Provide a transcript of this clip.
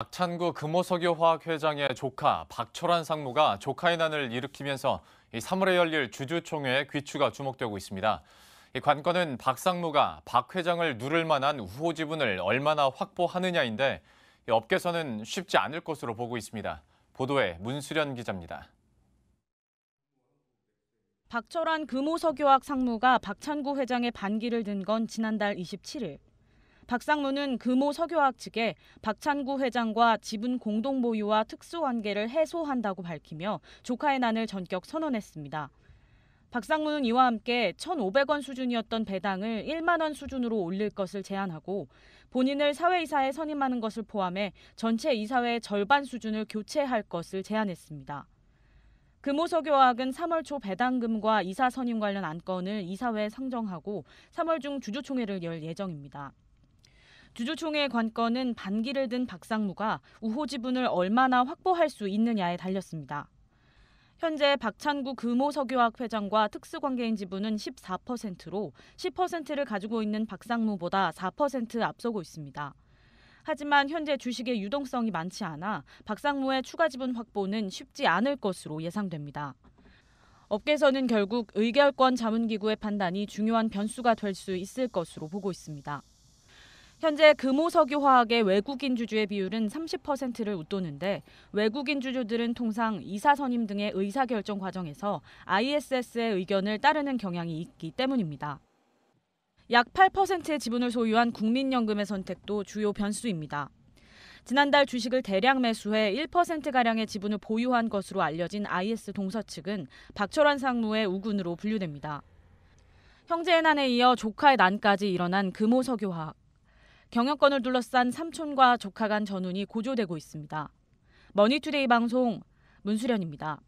박찬구 금호석유화학회장의 조카 박철환 상무가 조카의난을 일으키면서 3월에 열릴 주주총회의 귀추가 주목되고 있습니다. 관건은 박 상무가 박 회장을 누를 만한 후호 지분을 얼마나 확보하느냐인데 업계에서는 쉽지 않을 것으로 보고 있습니다. 보도에 문수련 기자입니다. 박철환 금호석유화학 상무가 박찬구 회장의 반기를 든 건 지난달 27일. 박상무는 금호 석유학 측에 박찬구 회장과 지분 공동 보유와 특수관계를 해소한다고 밝히며 조카의 난을 전격 선언했습니다. 박상무는 이와 함께 1,500원 수준이었던 배당을 1만 원 수준으로 올릴 것을 제안하고 본인을 사회이사에 선임하는 것을 포함해 전체 이사회 절반 수준을 교체할 것을 제안했습니다. 금호석유화학은 3월 초 배당금과 이사 선임 관련 안건을 이사회에 상정하고 3월 중 주주총회를 열 예정입니다. 주주총회 관건은 반기를 든 박상무가 우호 지분을 얼마나 확보할 수 있느냐에 달렸습니다. 현재 박찬구 금호석유학 회장과 특수관계인 지분은 14%로 10%를 가지고 있는 박상무보다 4% 앞서고 있습니다. 하지만 현재 주식의 유동성이 많지 않아 박상무의 추가 지분 확보는 쉽지 않을 것으로 예상됩니다. 업계에서는 결국 의결권 자문기구의 판단이 중요한 변수가 될 수 있을 것으로 보고 있습니다. 현재 금호석유화학의 외국인 주주의 비율은 30%를 웃도는데 외국인 주주들은 통상 이사 선임 등의 의사결정 과정에서 ISS의 의견을 따르는 경향이 있기 때문입니다. 약 8%의 지분을 소유한 국민연금의 선택도 주요 변수입니다. 지난달 주식을 대량 매수해 1%가량의 지분을 보유한 것으로 알려진 IS 동서 측은 박철환 상무의 우군으로 분류됩니다. 형제의 난에 이어 조카의 난까지 일어난 금호석유화학. 경영권을 둘러싼 삼촌과 조카 간 전운이 고조되고 있습니다. 머니투데이 방송 문수련입니다.